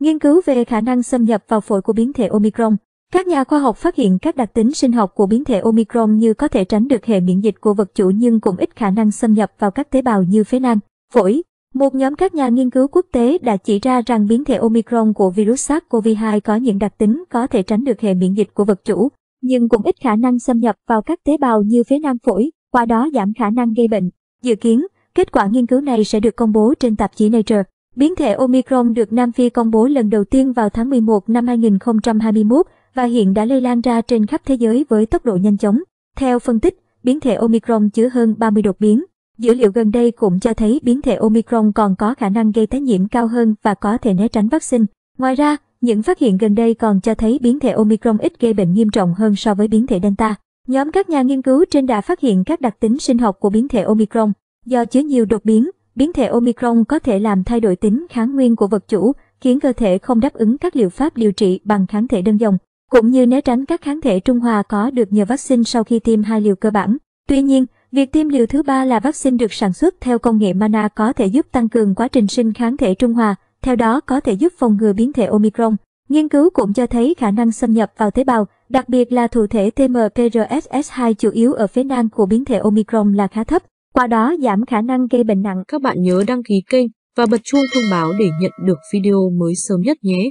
Nghiên cứu về khả năng xâm nhập vào phổi của biến thể Omicron các nhà khoa học phát hiện các đặc tính sinh học của biến thể Omicron như có thể tránh được hệ miễn dịch của vật chủ nhưng cũng ít khả năng xâm nhập vào các tế bào như phế nang, phổi. Một nhóm các nhà nghiên cứu quốc tế đã chỉ ra rằng biến thể Omicron của virus SARS-CoV-2 có những đặc tính có thể tránh được hệ miễn dịch của vật chủ, nhưng cũng ít khả năng xâm nhập vào các tế bào như phế nang phổi, qua đó giảm khả năng gây bệnh. Dự kiến, kết quả nghiên cứu này sẽ được công bố trên tạp chí Nature. Biến thể Omicron được Nam Phi công bố lần đầu tiên vào tháng 11 năm 2021 và hiện đã lây lan ra trên khắp thế giới với tốc độ nhanh chóng. Theo phân tích, biến thể Omicron chứa hơn 30 đột biến. Dữ liệu gần đây cũng cho thấy biến thể Omicron còn có khả năng gây tái nhiễm cao hơn và có thể né tránh vaccine. Ngoài ra, những phát hiện gần đây còn cho thấy biến thể Omicron ít gây bệnh nghiêm trọng hơn so với biến thể Delta. Nhóm các nhà nghiên cứu trên đã phát hiện các đặc tính sinh học của biến thể Omicron. Do chứa nhiều đột biến, biến thể Omicron có thể làm thay đổi tính kháng nguyên của vật chủ, khiến cơ thể không đáp ứng các liệu pháp điều trị bằng kháng thể đơn dòng, cũng như né tránh các kháng thể trung hòa có được nhờ vaccine sau khi tiêm hai liều cơ bản. Tuy nhiên, việc tiêm liều thứ ba là vaccine được sản xuất theo công nghệ mana có thể giúp tăng cường quá trình sinh kháng thể trung hòa, theo đó có thể giúp phòng ngừa biến thể Omicron. Nghiên cứu cũng cho thấy khả năng xâm nhập vào tế bào, đặc biệt là thụ thể TMPRSS2 chủ yếu ở phế nang của biến thể Omicron là khá thấp qua đó giảm khả năng gây bệnh nặng. Các bạn nhớ đăng ký kênh và bật chuông thông báo để nhận được video mới sớm nhất nhé.